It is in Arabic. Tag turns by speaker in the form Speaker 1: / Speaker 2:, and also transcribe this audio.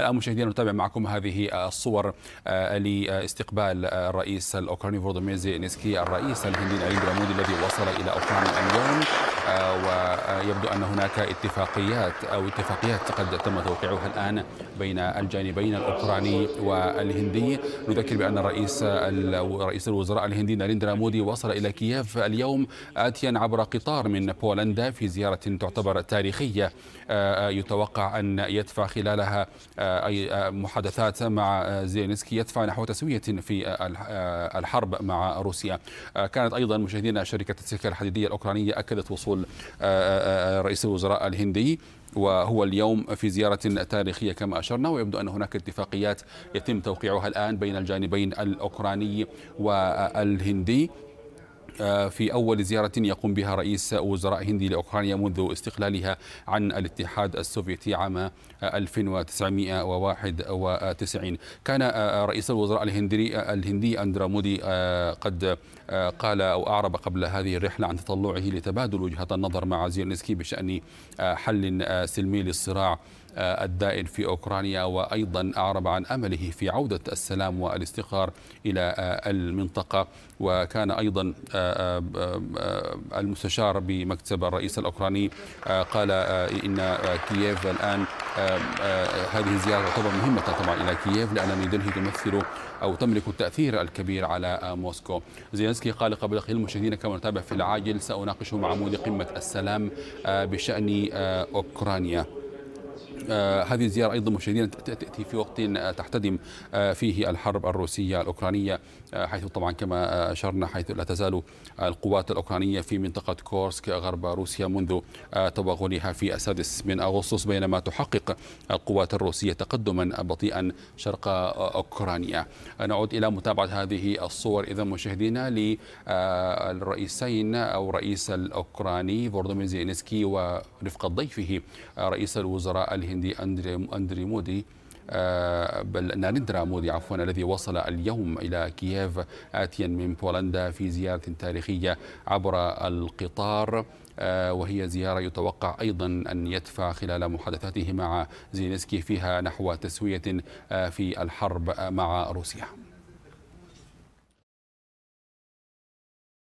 Speaker 1: الآن مشاهدينا نتابع معكم هذه الصور آه، لاستقبال الرئيس آه، الأوكراني فولودومير زيلينسكي الرئيس الهندي نريندرا مودي الذي وصل إلى أوكرانيا اليوم آه، يبدو أن هناك اتفاقيات أو اتفاقيات قد تم توقيعها الآن بين الجانبين الأوكراني والهندي نذكر بأن الرئيس رئيس الوزراء الهندي ناريندرا مودي وصل إلى كييف اليوم آتيا عبر قطار من بولندا في زيارة تعتبر تاريخية آه، يتوقع أن يدفع خلالها آه، أي آه، محادثات مع زيلينسكي يدفع نحو تسوية في الحرب مع روسيا كانت أيضا مشاهدينا شركة السكة الحديدية الأوكرانية أكدت وصول رئيس الوزراء الهندي وهو اليوم في زيارة تاريخية كما أشرنا ويبدو أن هناك اتفاقيات يتم توقيعها الآن بين الجانبين الأوكراني والهندي آه، في أول زيارة يقوم بها رئيس وزراء هندي لأوكرانيا منذ استقلالها عن الاتحاد السوفيتي عام 1991 آه، كان آه، رئيس الوزراء الهندي الهندي أندرا مودي قد قال أو أعرب قبل هذه الرحلة عن تطلعه لتبادل وجهة النظر مع زيلنسكي بشأن حل سلمي للصراع الدائن في أوكرانيا وأيضا أعرب عن أمله في عودة السلام والاستقرار إلى المنطقة وكان أيضا آه، آه، آه، المستشار بمكتب الرئيس الأوكراني قال إن كييف الآن هذه الزيارة تعتبر مهمة طبعا إلى كييف لأن نيودلهي تمثل أو تملك التأثير الكبير على موسكو زيلنسكي قال قبل قليل المشاهدين كما نتابع في العاجل سأناقش مع عمود قمة السلام بشأن أوكرانيا آه، هذه الزيارة أيضا مشاهدينا تأتي في وقت آه، تحتدم آه، فيه الحرب الروسية الأوكرانية حيث طبعا كما أشرنا حيث لا تزال القوات الأوكرانية في منطقة كورسك غرب روسيا منذ توغلها في السادس من أغسطس بينما تحقق القوات الروسية تقدما بطيئا شرق أوكرانيا نعود إلى متابعة هذه الصور إذا مشاهدينا للرئيسين أو رئيس الأوكراني فوردومين زينسكي ورفقة ضيفه رئيس الوزراء الهندي الهندي أندري مودي آه، بل ناريندرا مودي عفوا الذي وصل اليوم إلى كييف آتيا من بولندا في زيارة تاريخية عبر القطار آه، وهي زيارة يتوقع أيضا أن يدفع خلال محادثاته مع زينسكي فيها نحو تسوية آه، في الحرب مع روسيا